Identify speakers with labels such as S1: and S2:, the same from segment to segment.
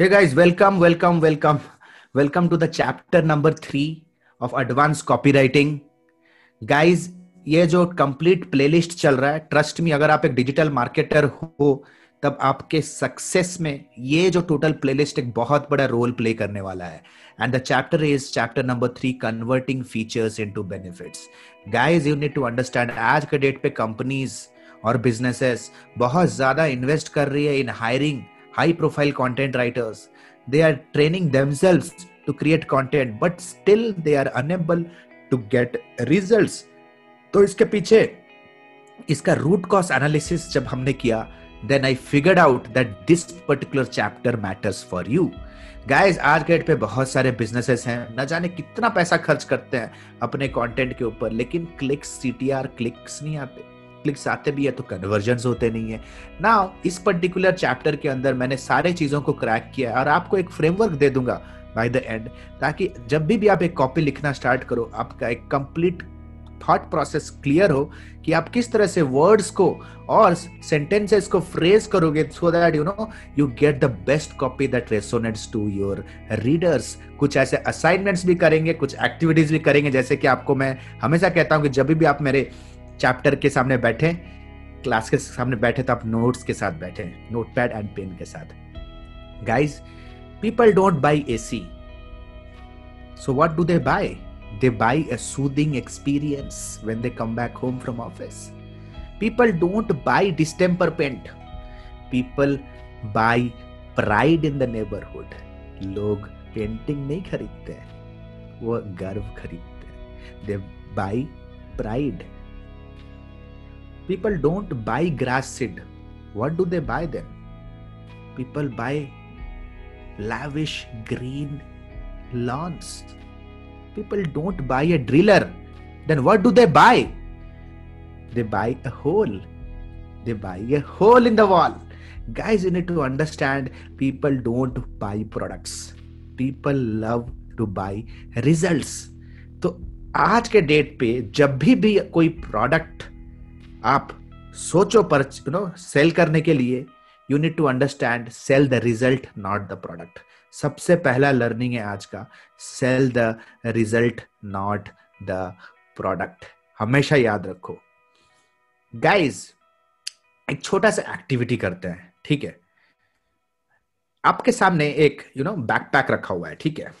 S1: Hey guys, welcome, welcome, welcome. Welcome to the chapter number three of advanced copywriting. Guys, ये जो complete playlist चल रहा है trust में अगर आप एक डिजिटल मार्केटर हो तब आपके सक्सेस में ये जो टोटल प्लेलिस्ट एक बहुत बड़ा रोल प्ले करने वाला है and the chapter is chapter number three converting features into benefits. Guys, you need to understand आज के डेट पे कंपनीज और businesses बहुत ज्यादा इन्वेस्ट कर रही है in hiring high profile content writers they are training themselves to create content but still they are unable to get results तो इसके पीछे इसका रूट कॉज एनालिसिस जब हमने किया then I figured out that this particular chapter matters for you guys आज के date पे बहुत सारे बिजनेसेस हैं ना जाने कितना पैसा खर्च करते हैं अपने कंटेंट के ऊपर लेकिन क्लिक्स सीटीआर क्लिक्स नहीं आते क्लिक्स आते भी है तो कन्वर्जन होते नहीं है ना इस पर्टिकुलर चैप्टर के अंदर मैंने सारे चीज़ों को क्रैक किया है और आपको एक फ्रेमवर्क दे दूंगा बाय द एंड ताकि जब भी, भी आप एक कॉपी लिखना स्टार्ट करो आपका एक कंप्लीट थॉट प्रोसेस क्लियर हो कि आप किस तरह से वर्ड्स को और सेंटेंसेस को फ्रेज करोगे so that you know you get the best copy that resonates to your readers कुछ ऐसे असाइनमेंट्स भी करेंगे कुछ एक्टिविटीज भी करेंगे जैसे कि आपको मैं हमेशा कहता हूँ कि जब भी आप मेरे चैप्टर के सामने बैठे क्लास के सामने बैठे तो आप नोट्स के साथ बैठे नोट पैड एंड पेन के साथ guys people don't buy A C so what do they buy they buy a soothing experience when they come back home from office people don't buy distemper paint people buy pride in the neighbourhood लोग painting नहीं खरीदते हैं वो गर्व खरीदते हैं they buy pride people don't buy grass seed. What do they buy then? People buy lavish green lawns. People don't buy a driller. Then what do they buy? They buy a hole. They buy a hole in the wall. Guys, you need to understand people don't buy products. People love to buy results. तो आज के date पे जब भी भी कोई product आप सोचो पर यू नो सेल करने के लिए you need to understand sell the result not the product सबसे पहला लर्निंग है आज का sell the result not the product हमेशा याद रखो गाइज एक छोटा सा एक्टिविटी करते हैं ठीक है आपके सामने एक यू नो बैकपैक रखा हुआ है ठीक है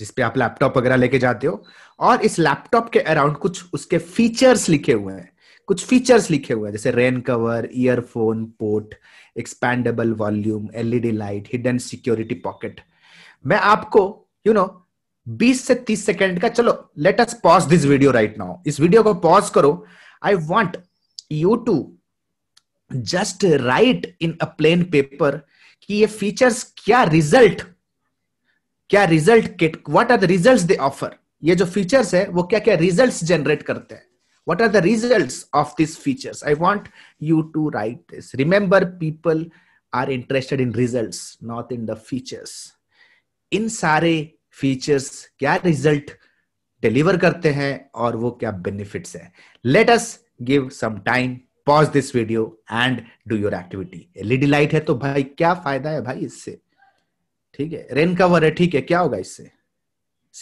S1: जिसपे आप लैपटॉप वगैरह लेके जाते हो और इस लैपटॉप के अराउंड कुछ उसके फीचर्स लिखे हुए हैं कुछ फीचर्स लिखे हुए हैं जैसे rain cover earphone port expandable volume LED light hidden security pocket मैं आपको यू you नो know, 20 से 30 सेकंड का चलो let us pause this video right now इस वीडियो को पॉज करो I want you to just write in a plain paper कि ये फीचर्स क्या रिजल्ट क्या रिजल्ट किट what are the results they offer ये जो फीचर्स है वो क्या क्या रिजल्ट्स जनरेट करते हैं What are the results of these features? I want you to write this. Remember, people are interested in results, not in the features. इन सारे features क्या रिजल्ट डिलीवर करते हैं और वो क्या बेनिफिट्स है let us give some time pause this video and do your activity LED light है तो भाई क्या फायदा है भाई इससे ठीक है रेन कवर है ठीक है क्या होगा इससे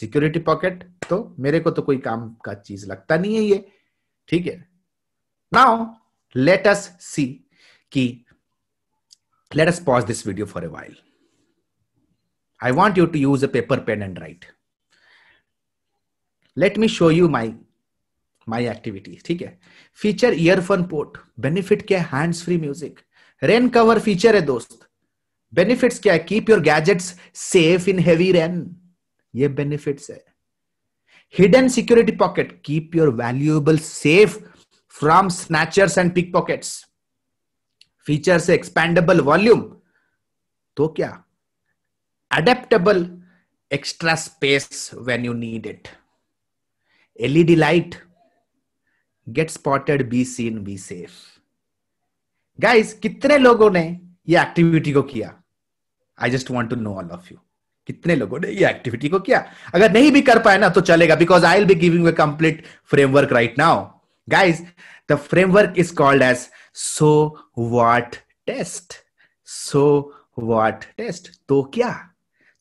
S1: सिक्योरिटी पॉकेट तो मेरे को तो कोई काम का चीज लगता नहीं है ये ठीक है नाउ लेट अस सी कि let us pause this video for a while I want you to use a paper pen and write let me show you my my activity ठीक है फीचर ईयरफोन पोर्ट बेनिफिट क्या है hands free music rain cover feature है दोस्त benefits क्या है keep your gadgets safe in heavy rain ये benefits है hidden security pocket keep your valuables safe from snatchers and pickpockets features expandable volume to kya adaptable extra space when you need it led light get spotted be seen be safe guys कितने लोगों ye activity को किया I just want to know all of you. कितने लोगों ने ये activity को किया अगर नहीं भी कर पाए ना तो चलेगा because I will be giving a complete framework right now guys the framework is called as so what test so what test तो क्या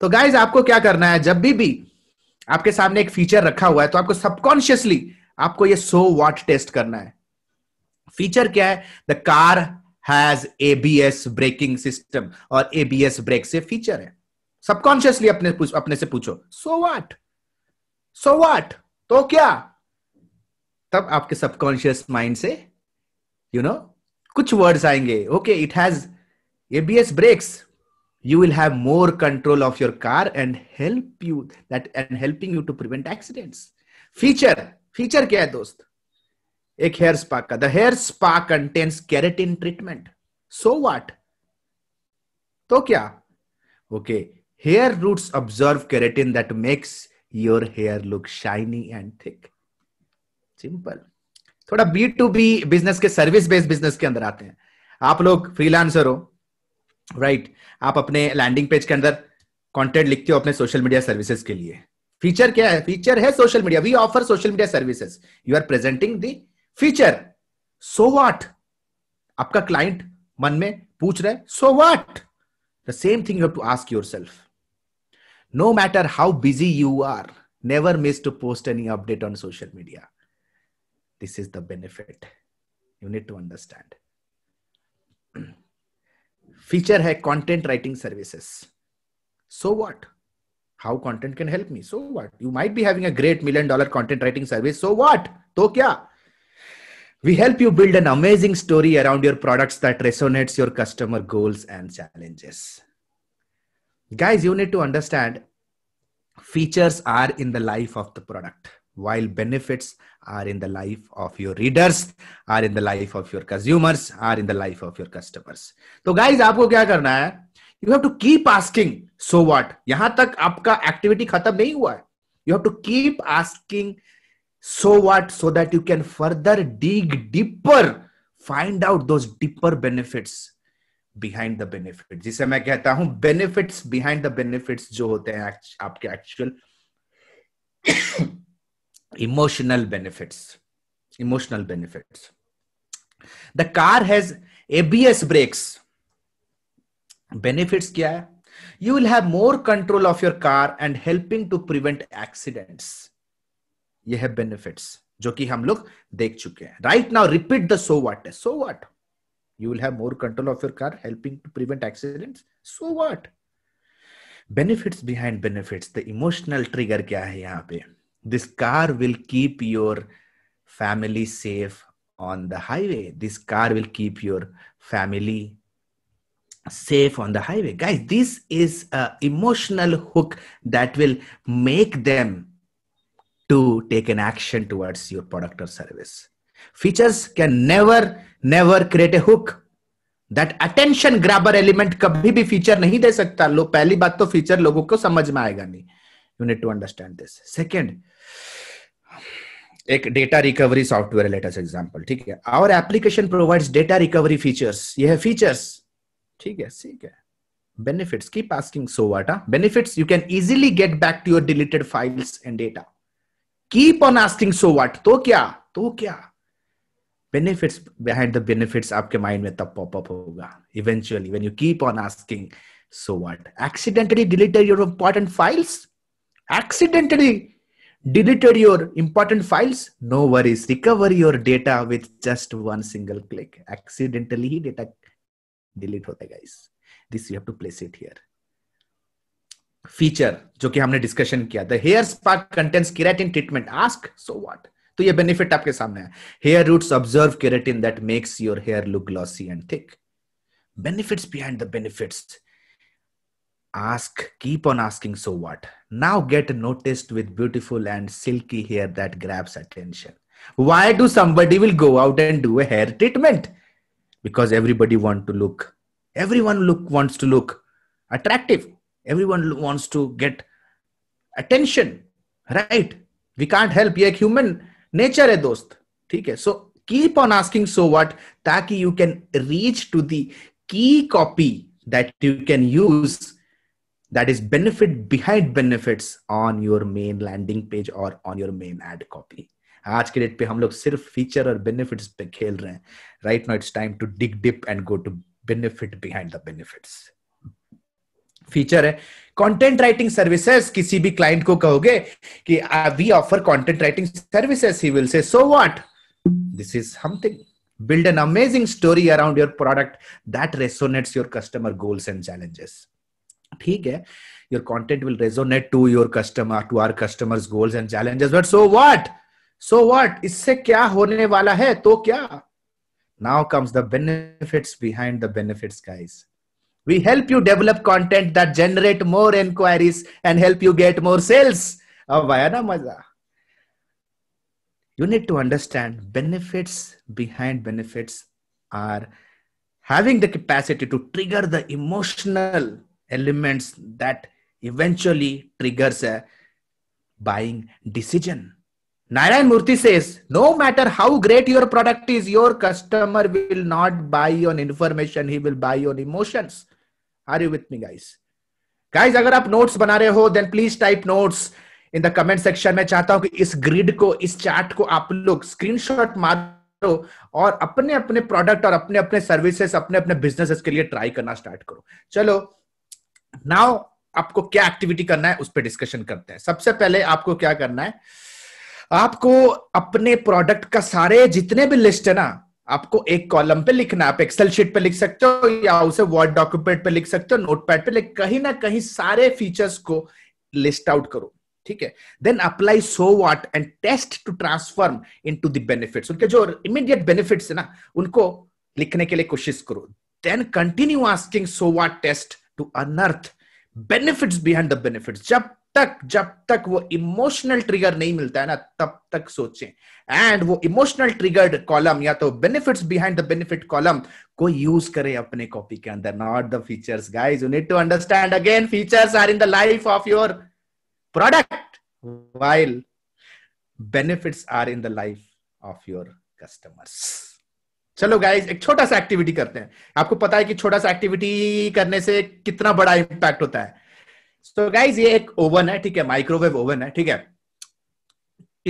S1: तो गाइज आपको क्या करना है जब भी भी आपके सामने एक फीचर रखा हुआ है तो आपको सबकॉन्शियसली आपको ये सो वॉट टेस्ट करना है फीचर क्या है the car has ABS braking system और एबीएस ब्रेक से फीचर है सबकॉन्शियसली अपने अपने से पूछो सो वाट सो वाट तो क्या तब आपके सबकॉन्शियस माइंड से यू you नो know, कुछ वर्ड्स आएंगे okay it has ABS brakes you will have more control of your car and help you that and helping you to prevent accidents feature feature क्या है दोस्त एक hair स्पाक का the hair spa contains keratin treatment so what तो क्या okay Hair roots absorb keratin that makes your hair look shiny and thick. Simple थोड़ा B to B business के सर्विस बेस्ड बिजनेस के अंदर आते हैं आप लोग फ्रीलांसर हो राइट right? आप अपने लैंडिंग पेज के अंदर कंटेंट लिखते हो अपने सोशल मीडिया सर्विसेज के लिए फीचर क्या है फीचर है social media we offer social media services you are presenting the feature so what आपका क्लाइंट मन में पूछ रहे so what the same thing you have to ask yourself no matter how busy you are never miss to post any update on social media this is the benefit you need to understand feature hai content writing services so what how content can help me so what you might be having a great million dollar content writing service so what to kya we help you build an amazing story around your products that resonates your customer goals and challenges Guys, you need to understand features are in the life of the product while benefits are in the life of your readers are in the life of your consumers are in the life of your customers So, guys आपको क्या करना है you have to keep asking so what यहां तक आपका activity खत्म नहीं हुआ है you have to keep asking so what so that you can further dig deeper find out those deeper benefits behind the benefit जिसे मैं कहता हूं बेनिफिट्स बिहाइंड द बेनिफिट्स जो होते हैं आपके actual emotional benefits emotional benefits the car has ABS brakes benefits क्या है you will have more control of your car and helping to prevent accidents ये है बेनिफिट्स जो कि हम लोग देख चुके हैं right now repeat the so what so what you will have more control of your car helping to prevent accidents so what benefits behind benefits the emotional trigger kya hai yahan pe this car will keep your family safe on the highway this car will keep your family safe on the highway guys this is a emotional hook that will make them to take an action towards your product or service features can never never create a hook that attention grabber element कभी भी feature नहीं दे सकता लो पहली बात तो feature लोगों को समझ में आएगा नहीं you need to understand this second एक data recovery software latest example ठीक है our application provides data recovery features ये है फीचर्स ठीक है ठीक है benefits keep asking so what huh? benefits you can easily get back to your deleted files and data keep on asking so what to kya to kya benefits behind the benefits आपके mind में तब popup होगा eventually when you keep on asking so what accidentally deleted your important files accidentally deleted your important files no worries recover your data with just one single click accidentally ही data delete होता है guys this you have to place it here feature जो कि हमने discussion किया the hair spark contents keratin treatment ask so what तो ये benefit आपके सामने है hair roots observe keratin that makes your hair look glossy and thick benefits behind the benefits ask keep on asking so what now get noticed with beautiful and silky hair that grabs attention why do somebody will go out and do a hair treatment because everybody want to look everyone look wants to look attractive everyone wants to get attention right we can't help you're human nature है दोस्त ठीक है so keep on asking so what ताकि you can reach to the key copy that you can use that is benefit behind benefits on your main landing page or on your main ad copy आज के date पे हम लोग सिर्फ feature और benefits पे खेल रहे हैं right now it's time to dig deep and go to benefit behind the benefits feature है कंटेंट राइटिंग सर्विसेज किसी भी क्लाइंट को कहोगे कि we offer content writing services he will say so what this is something build an amazing story around your product that resonates your customer goals and challenges ठीक है your content will resonate to your customer to our customer goals and challenges but so what so what इससे क्या होने वाला है तो क्या now comes the benefits behind the benefits guys We help you develop content that generate more inquiries and help you get more sales. Ah, you need to understand benefits behind benefits are having the capacity to trigger the emotional elements that eventually triggers a buying decision. Narayan Murthy says, no matter how great your product is, your customer will not buy on information, he will buy on emotions. Are you with me guys guys अगर आप notes बना रहे हो then please type notes in the comment section में चाहता हूं कि इस ग्रिड को इस चार्ट को आप लोग स्क्रीनशॉट मारो और अपने अपने प्रोडक्ट और अपने अपने सर्विसेस अपने अपने बिजनेसेस के लिए ट्राई करना स्टार्ट करो चलो नाउ आपको क्या एक्टिविटी करना है उस पर डिस्कशन करते हैं सबसे पहले आपको क्या करना है आपको अपने प्रोडक्ट का सारे जितने भी लिस्ट है ना आपको एक कॉलम पे लिखना आप एक्सेल शीट पे लिख सकते हो या उसे वर्ड डॉक्यूमेंट पे लिख सकते हो नोटपैड पे लिख कहीं ना कहीं सारे फीचर्स को लिस्ट आउट करो ठीक है then apply so what and test to transform into benefits उनके जो इमीडिएट बेनिफिट्स है ना उनको लिखने के लिए कोशिश करो then continue asking so what test to unearth benefits behind the benefits जब तक जब तक वो इमोशनल ट्रिगर नहीं मिलता है ना तब तक सोचें एंड वो इमोशनल ट्रिगर्ड कॉलम या तो benefits behind the benefit column को यूज करें अपने कॉपी के अंदर not the features guys you need to understand again features are in the life of your product while benefits are in the life of your customers चलो guys एक छोटा सा activity करते हैं आपको पता है कि छोटा सा एक्टिविटी करने से कितना बड़ा इंपैक्ट होता है सो गाइज ये एक ओवन है ठीक है माइक्रोवेव ओवन है ठीक है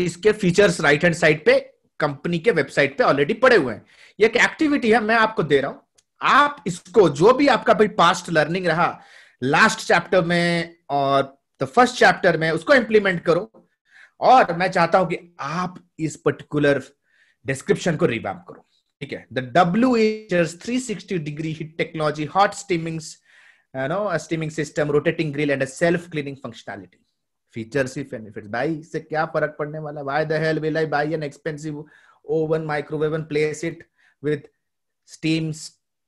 S1: इसके फीचर्स राइट हैंड साइड पे कंपनी के वेबसाइट पे ऑलरेडी पड़े हुए हैं ये एक एक्टिविटी है मैं आपको दे रहा हूं आप इसको जो भी आपका भाई पास्ट लर्निंग रहा लास्ट चैप्टर में और द फर्स्ट चैप्टर में उसको इंप्लीमेंट करो और मैं चाहता हूं कि आप इस पर्टिकुलर डिस्क्रिप्शन को रिवैम्प करो ठीक है द डब्ल्यू एचर्स three sixty degree heat technology hot steamings you know, a steaming system, rotating grill, and a self-cleaning functionality. Features if benefits. buy, इससे क्या फर्क पड़ने वाला? Why the hell will I buy an expensive oven, microwave, and place it with steam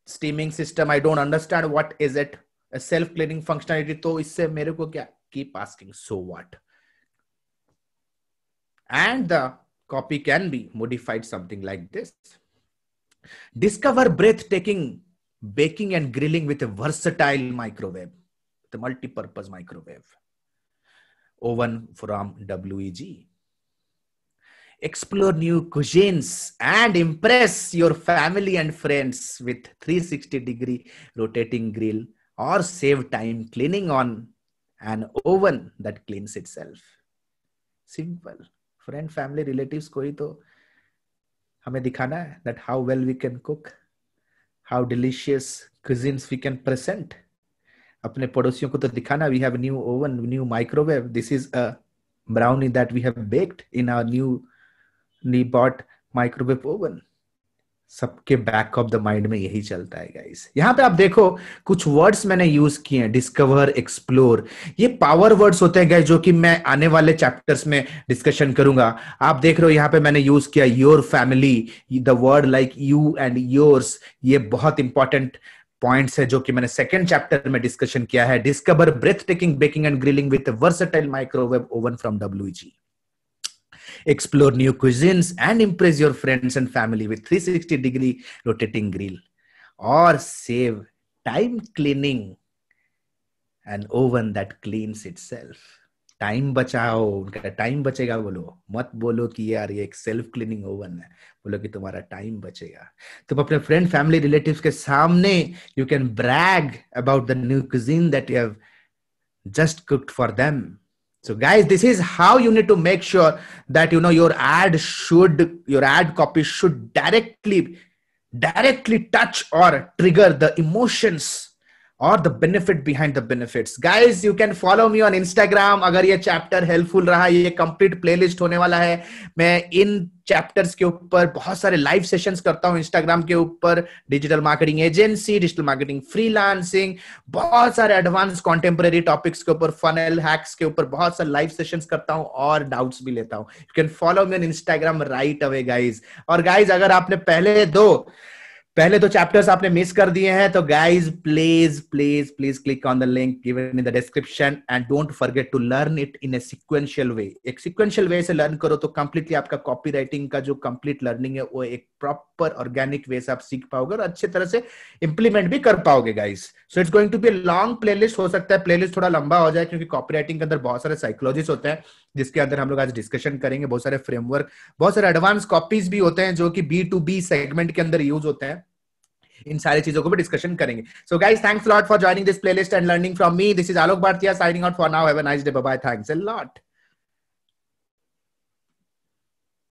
S1: steaming system? I don't understand what is it. A self-cleaning functionality. So, इससे मेरे को Keep asking. So what? And the copy can be modified something like this. Discover breathtaking baking and grilling with a versatile microwave, the multi-purpose microwave, oven from WEG. Explore new cuisines and impress your family and friends with 360 degree rotating grill or save time cleaning on an oven that cleans itself. Simple. Friend, family, relatives koi to. हमें दिखाना है that how well we can cook how delicious cuisines we can present अपने पड़ोसियों को तो दिखाना we have new oven new microwave this is a brownie that we have baked in our new new bought microwave oven सबके back of the mind में यही चलता है गाइस यहाँ पे आप देखो कुछ वर्ड्स मैंने यूज किए हैं डिस्कवर एक्सप्लोर ये पावर वर्ड्स होते हैं गाइस जो कि मैं आने वाले चैप्टर्स में डिस्कशन करूंगा आप देख रहे हो यहाँ पे मैंने यूज किया your family the word like you and yours ये बहुत इंपॉर्टेंट पॉइंट्स है जो कि मैंने सेकंड चैप्टर में डिस्कशन किया है discover breathtaking baking and grilling with versatile microwave oven from W Explore new cuisines and impress your friends and family with 360 degree rotating grill. Or save time cleaning an oven that cleans itself. Time बचाओ उनका time बचेगा बोलो मत बोलो कि यार ये एक सेल्फ क्लीनिंग ओवन है बोलो कि तुम्हारा टाइम बचेगा तुम अपने फ्रेंड फैमिली रिलेटिव्स के सामने you can brag about the new cuisine that you have just cooked for them so guys this is how you need to make sure that you know your ad should your ad copy should directly directly touch or trigger the emotions और the benefit behind the benefits guys you can follow me on Instagram अगर ये chapter helpful रहा ये complete playlist होने वाला है मैं इन chapters के ऊपर बहुत सारे लाइव सेशंस करता हूँ इंस्टाग्राम के ऊपर digital marketing agency digital marketing freelancing बहुत सारे एडवांस कॉन्टेम्परेरी टॉपिक्स के ऊपर फनल हैक्स के ऊपर बहुत सारे लाइव सेशंस करता हूँ और डाउट्स भी लेता हूँ you can follow me on Instagram right away guys और गाइज अगर आपने पहले दो पहले तो चैप्टर्स आपने मिस कर दिए हैं तो guys please please please click on the link given in the description and don't forget to learn it in a sequential way एक सिक्वेंशियल वे से लर्न करो तो कंप्लीटली आपका कॉपी राइटिंग का जो कंप्लीट लर्निंग है वो एक प्रॉपर ऑर्गेनिक वे से आप सीख पाओगे और अच्छे तरह से इंप्लीमेंट भी कर पाओगे guys so it's going to be long playlist हो सकता है प्लेलिस्ट थोड़ा लंबा हो जाए क्योंकि कॉपी राइटिंग के अंदर बहुत सारे साइकोलॉजिस्ट होते हैं जिसके अंदर हम लोग आज डिस्कशन करेंगे बहुत सारे फ्रेमवर्क बहुत सारे एडवांस कॉपीज भी होते हैं जो कि बी टू बी सेगमेंट के अंदर यूज होते हैं इन सारी चीजों को भी डिस्कशन करेंगे so guys thanks lot for joining this playlist and learning from me this is Alok Bharatiya signing out for now have a nice day bye thanks a lot